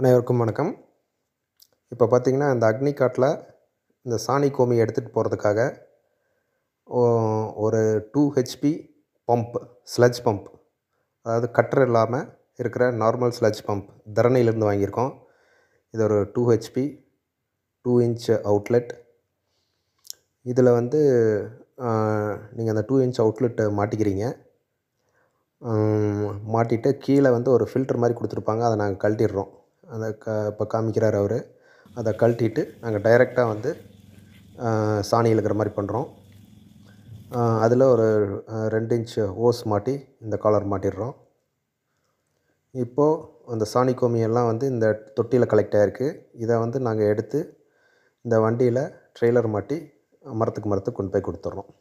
அனைவருக்கும் வணக்கம் இப்போ பார்த்திங்கன்னா இந்த அக்னி காட்டில் இந்த சாணி கோமியை எடுத்துகிட்டு போகிறதுக்காக ஒரு two HP pump sludge pump அதாவது கட்டர் இல்லாமல் இருக்கிற நார்மல் ஸ்லஜ் பம்ப் தரணையிலேருந்து வாங்கியிருக்கோம் இது ஒரு two HP two inch outlet இதில் வந்து நீங்கள் அந்த டூ இன்ச் அவுட்லெட்டை மாட்டிக்கிறீங்க மாட்டிட்டு கீழே வந்து ஒரு ஃபில்டர் மாதிரி கொடுத்துருப்பாங்க அதை நாங்கள் கழட்டிடுறோம் அதை க இப்போ காமிக்கிறார் அவர் அதை கழட்டிட்டு நாங்கள் டைரெக்டாக வந்து சாணி இழுக்கிற மாதிரி பண்ணுறோம் அதில் ஒரு ரெண்டு இன்ச் ஓஸ் மாட்டி இந்த காலர் மாட்டிடுறோம் இப்போது அந்த சாணி கோமியெல்லாம் வந்து இந்த தொட்டியில் கலெக்ட் ஆகிருக்கு இதை வந்து நாங்கள் எடுத்து இந்த வண்டியில் ட்ரெய்லர் மாட்டி மரத்துக்கு மரத்துக்கு கொண்டு போய் கொடுத்துட்றோம்